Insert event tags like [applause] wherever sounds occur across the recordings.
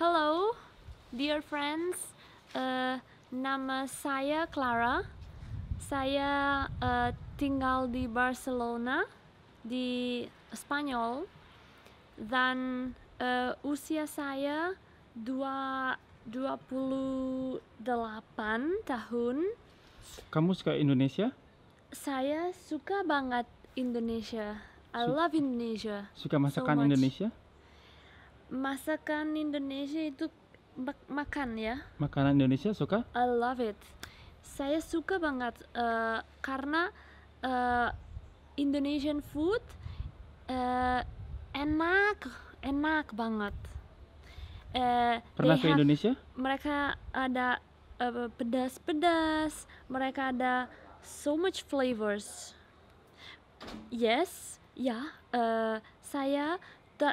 Hello, dear friends. Uh, nama saya Clara. Saya uh, tinggal di Barcelona, di Spanyol. Dan uh, usia saya dua, puluh delapan tahun. Kamu suka Indonesia? Saya suka banget Indonesia. I love Indonesia. Suka masakan so Indonesia? masakan Indonesia itu mak makan ya makanan Indonesia suka I love it saya suka banget uh, karena uh, Indonesian food uh, enak enak banget uh, pernah ke Indonesia mereka ada pedas pedas-pedas mereka ada so much flavors yes ya yeah, uh, saya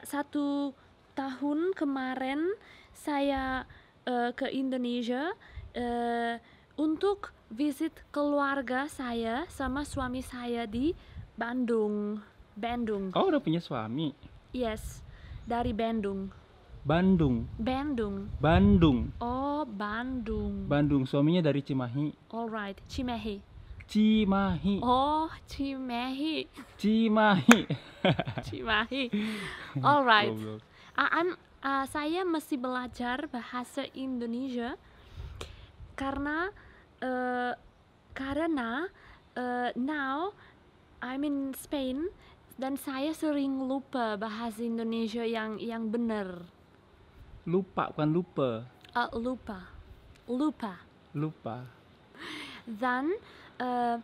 satu tahun kemarin saya uh, ke Indonesia uh, untuk visit keluarga saya sama suami saya di Bandung. Bandung. Oh, udah punya suami? Yes, dari Bandung. Bandung. Bandung. Bandung. Oh, Bandung. Bandung. Suaminya dari Cimahi. Alright, Cimahi. Cimahi. Oh, Cimahi. Cimahi. [laughs] Cimahi. Alright. I'm, uh, ah, ah, saya masih belajar bahasa Indonesia karena uh, karena uh, now I'm in Spain dan saya sering lupa bahasa Indonesia yang yang benar. Lupa bukan lupa. Uh, lupa, lupa. Lupa. Dan uh,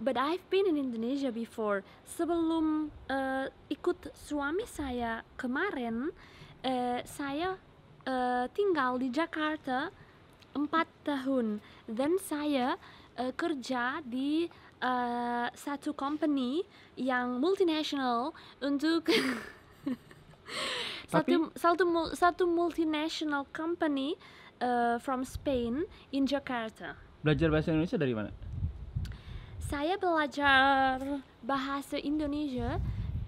But I've been in Indonesia before. Sebelum uh, ikut suami saya kemarin, uh, saya uh, tinggal di Jakarta empat tahun. Then saya uh, kerja di uh, satu company yang multinational untuk [laughs] satu, satu satu multinational company uh, from Spain in Jakarta. Belajar bahasa Indonesia dari mana? saya belajar bahasa Indonesia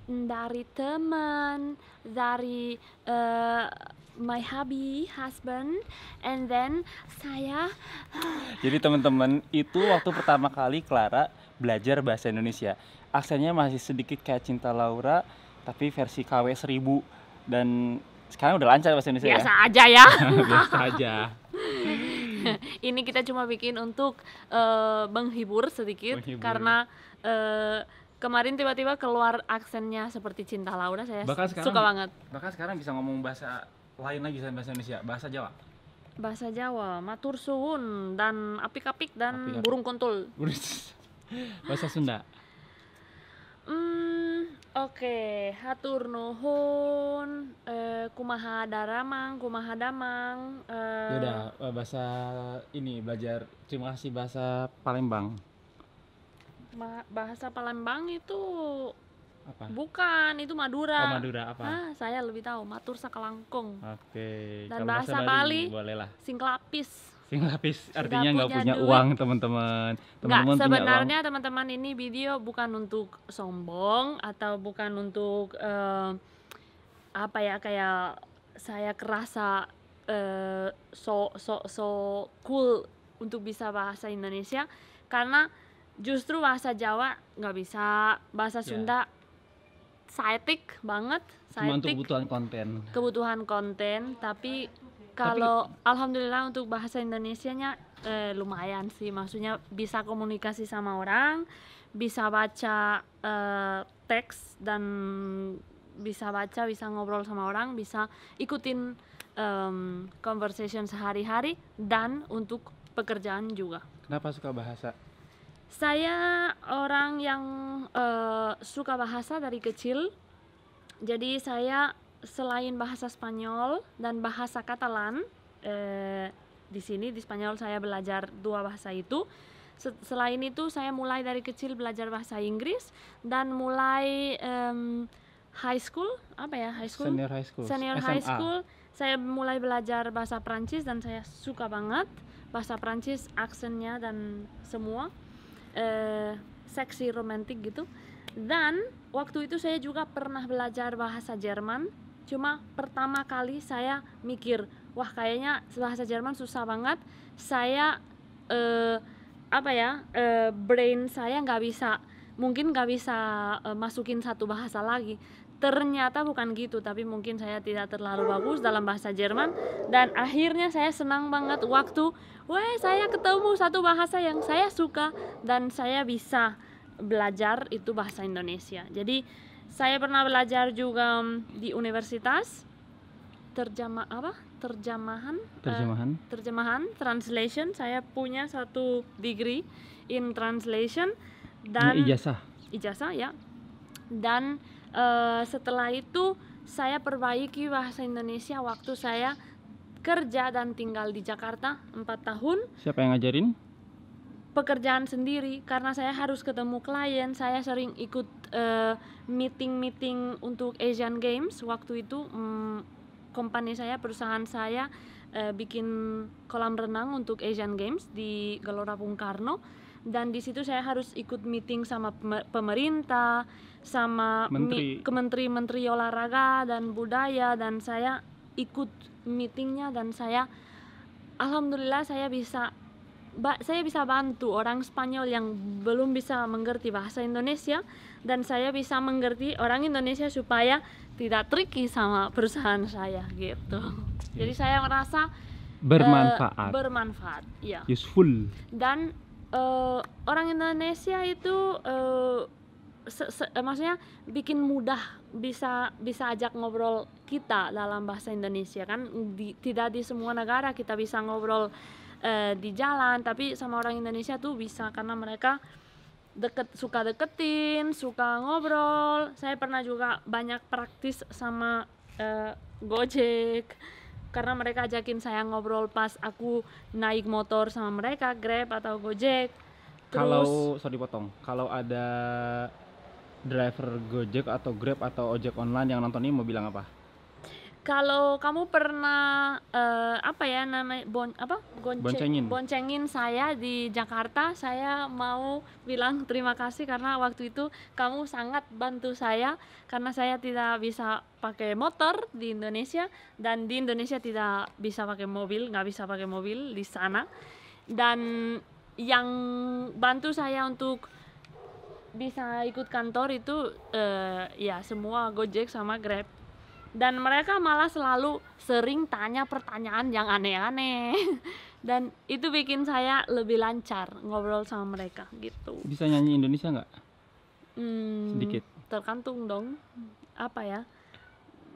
mm, dari teman, dari uh, my hubby, husband, and then saya. [gasps] Jadi teman-teman itu waktu pertama kali Clara belajar bahasa Indonesia, aksennya masih sedikit kayak Cinta Laura, tapi versi KW 1000 dan sekarang udah lancar bahasa Indonesia. Biasa ya? aja ya. Biasa aja. Ya. [laughs] [laughs] [laughs] ini kita cuma bikin untuk uh, menghibur sedikit menghibur. karena uh, kemarin tiba-tiba keluar aksennya seperti cinta Laura saya sekarang, suka banget. Bahkan sekarang bisa ngomong bahasa lain lagi selain bahasa Indonesia, bahasa Jawa. Bahasa Jawa, matur suwun dan apik-apik dan apik -apik. burung kontol. [laughs] bahasa Sunda. Oke, hatur nuhun, eh, kumaha daramang, kumaha damang. Eh. Udah eh, bahasa ini belajar. Terima kasih bahasa Palembang. bahasa Palembang itu apa? Bukan, itu Madura. Oh, Madura apa? Hah, saya lebih tahu, matur sakalangkung. Oke. Dan Kalau bahasa, bahasa Bali, Bali bolehlah. Singklapis. Saving lapis artinya nggak punya, punya uang teman-teman. Teman-teman sebenarnya teman-teman ini video bukan untuk sombong atau bukan untuk uh, apa ya kayak saya kerasa uh, so so so cool untuk bisa bahasa Indonesia karena justru bahasa Jawa nggak bisa bahasa ya. Sunda yeah saetik banget saetik. cuma untuk kebutuhan konten kebutuhan konten tapi kalau Tapi, alhamdulillah untuk bahasa Indonesianya eh, lumayan sih maksudnya bisa komunikasi sama orang bisa baca eh, teks dan bisa baca bisa ngobrol sama orang bisa ikutin um, conversation sehari-hari dan untuk pekerjaan juga kenapa suka bahasa saya orang yang uh, suka bahasa dari kecil jadi saya selain bahasa Spanyol dan bahasa Katalan eh, di sini di Spanyol saya belajar dua bahasa itu selain itu saya mulai dari kecil belajar bahasa Inggris dan mulai um, high school apa ya high school senior high school senior high school saya mulai belajar bahasa Prancis dan saya suka banget bahasa Prancis aksennya dan semua uh, seksi romantis gitu dan waktu itu saya juga pernah belajar bahasa Jerman cuma pertama kali saya mikir wah kayaknya bahasa Jerman susah banget saya eh, apa ya eh, brain saya nggak bisa mungkin nggak bisa uh, masukin satu bahasa lagi ternyata bukan gitu tapi mungkin saya tidak terlalu bagus dalam bahasa Jerman dan akhirnya saya senang banget waktu weh saya ketemu satu bahasa yang saya suka dan saya bisa belajar itu bahasa Indonesia jadi saya pernah belajar juga di universitas terjemah apa? Terjemahan. Eh, terjemahan. Uh, terjemahan translation. Saya punya satu degree in translation dan ijazah. Ijazah ya. Dan uh, setelah itu saya perbaiki bahasa Indonesia waktu saya kerja dan tinggal di Jakarta empat tahun. Siapa yang ngajarin? pekerjaan sendiri karena saya harus ketemu klien saya sering ikut uh, eh, meeting meeting untuk Asian Games waktu itu um, company saya perusahaan saya uh, bikin kolam renang untuk Asian Games di Gelora Bung Karno dan di situ saya harus ikut meeting sama pemerintah sama menteri-menteri olahraga dan budaya dan saya ikut meetingnya dan saya alhamdulillah saya bisa ba saya bisa bantu orang Spanyol yang belum bisa mengerti bahasa Indonesia dan saya bisa mengerti orang Indonesia supaya tidak tricky sama perusahaan saya gitu. Yeah. Jadi saya merasa eh, bermanfaat. Uh, bermanfaat, ya. Useful. Dan uh, orang Indonesia itu uh, se -se maksudnya bikin mudah bisa bisa ajak ngobrol kita dalam bahasa Indonesia kan di, tidak di semua negara kita bisa ngobrol uh, di jalan tapi sama orang Indonesia tuh bisa karena mereka deket suka deketin suka ngobrol saya pernah juga banyak praktis sama uh, Gojek karena mereka ajakin saya ngobrol pas aku naik motor sama mereka Grab atau Gojek terus kalau sorry potong kalau ada driver Gojek atau Grab atau ojek online yang nonton ini mau bilang apa? Kalau kamu pernah uh, apa ya namanya bon apa Gonce, boncengin boncengin saya di Jakarta, saya mau bilang terima kasih karena waktu itu kamu sangat bantu saya karena saya tidak bisa pakai motor di Indonesia dan di Indonesia tidak bisa pakai mobil, nggak bisa pakai mobil di sana dan yang bantu saya untuk bisa ikut kantor itu uh, ya semua Gojek sama Grab dan mereka malah selalu sering tanya pertanyaan yang aneh-aneh [laughs] dan itu bikin saya lebih lancar ngobrol sama mereka gitu bisa nyanyi Indonesia nggak hmm, sedikit tergantung dong apa ya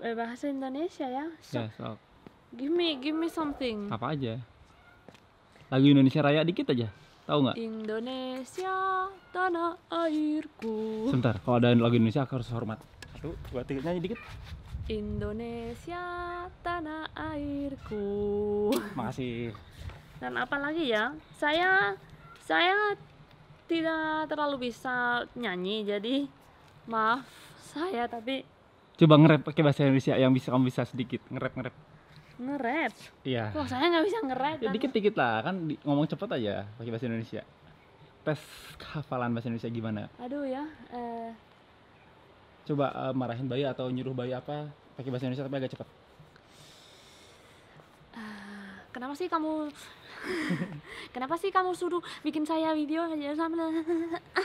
eh, bahasa Indonesia ya so, yeah, so. give me give me something apa aja lagu Indonesia Raya dikit aja Tahu nggak? Indonesia tanah airku. Sebentar, kalau ada lagu Indonesia aku harus hormat. Satu, dua, tiga, nyanyi dikit. Indonesia tanah airku. Masih. Dan apa lagi ya? Saya saya tidak terlalu bisa nyanyi jadi maaf saya tapi coba ngerap pakai bahasa Indonesia yang bisa kamu bisa sedikit ngerap ngerap Ngerap? iya wah saya nggak bisa ngeret ya, dikit dikit lah kan di, ngomong cepet aja pakai bahasa Indonesia tes hafalan bahasa Indonesia gimana aduh ya uh... coba uh, marahin bayi atau nyuruh bayi apa pakai bahasa Indonesia tapi agak cepet ah, kenapa sih kamu [laughs] kenapa sih kamu suruh bikin saya video aja sama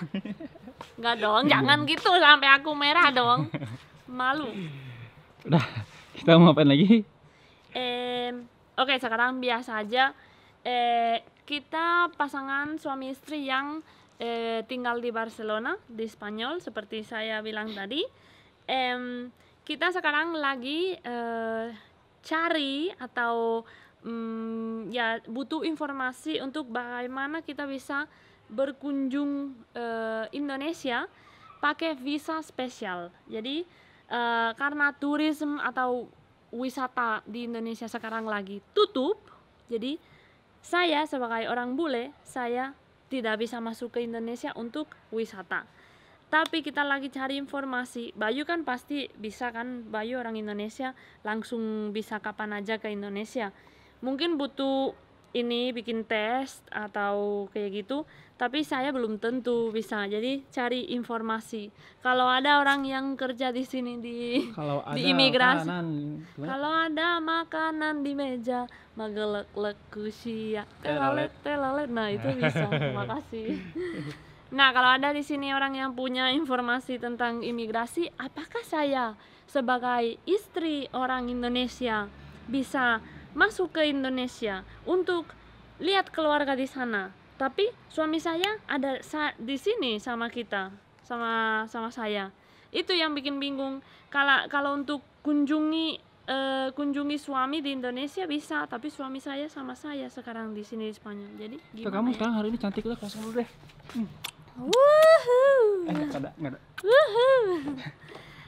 [laughs] nggak dong iya. jangan gitu sampai aku merah dong malu udah kita mau ngapain lagi eh, oke okay, sekarang biasa aja eh, kita pasangan suami istri yang eh, tinggal di Barcelona di Spanyol seperti saya bilang tadi eh, kita sekarang lagi eh, cari atau mm, ya butuh informasi untuk bagaimana kita bisa berkunjung eh, Indonesia pakai visa spesial jadi eh, karena turisme atau wisata di Indonesia sekarang lagi tutup jadi saya sebagai orang bule saya tidak bisa masuk ke Indonesia untuk wisata tapi kita lagi cari informasi Bayu kan pasti bisa kan Bayu orang Indonesia langsung bisa kapan aja ke Indonesia mungkin butuh ini bikin tes atau kayak gitu tapi saya belum tentu bisa jadi cari informasi kalau ada orang yang kerja di sini di kalau ada imigrasi makanan, kalau ada makanan di meja magelek lekusia telalet telalet nah itu [laughs] bisa terima kasih [laughs] nah kalau ada di sini orang yang punya informasi tentang imigrasi apakah saya sebagai istri orang Indonesia bisa masuk ke Indonesia untuk lihat keluarga di sana. Tapi suami saya ada sa di sini sama kita, sama sama saya. Itu yang bikin bingung. Kalau kalau untuk kunjungi uh, kunjungi suami di Indonesia bisa, tapi suami saya sama saya sekarang di sini di Spanyol. Jadi gimana? Kamu ya? sekarang hari ini cantik lah, kasih dulu deh. Hmm. Wuhu. Eh, ada, ada. Wuhu. [laughs]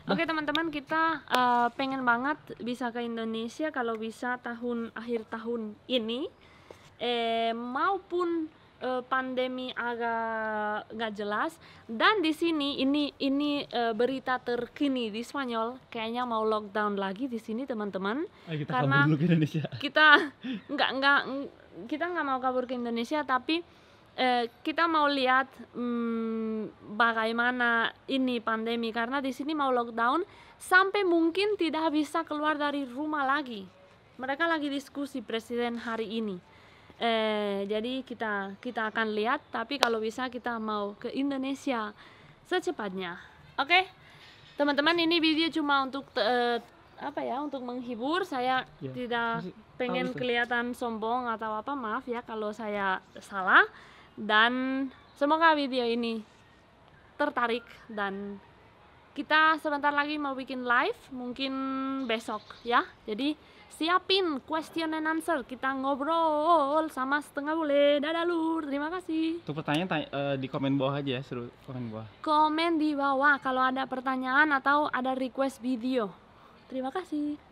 Oke okay, teman-teman kita uh, pengen banget bisa ke Indonesia kalau bisa tahun akhir tahun ini eh, maupun eh, pandemi agak nggak jelas dan di sini ini ini eh, berita terkini di Spanyol kayaknya mau lockdown lagi di sini teman-teman karena kita nggak nggak kita nggak mau kabur ke Indonesia tapi Eh, kita mau lihat hmm, bagaimana ini pandemi karena di sini mau lockdown sampai mungkin tidak bisa keluar dari rumah lagi. Mereka lagi diskusi presiden hari ini. Eh, jadi kita kita akan lihat tapi kalau bisa kita mau ke Indonesia secepatnya. Oke. Okay? Teman-teman ini video cuma untuk uh, apa ya untuk menghibur saya ya. tidak pengen kelihatan sombong atau apa maaf ya kalau saya salah dan semoga video ini tertarik dan kita sebentar lagi mau bikin live mungkin besok ya jadi siapin question and answer kita ngobrol sama setengah boleh dadah lur terima kasih tuh pertanyaan tanya, uh, di komen bawah aja ya seru komen bawah komen di bawah kalau ada pertanyaan atau ada request video terima kasih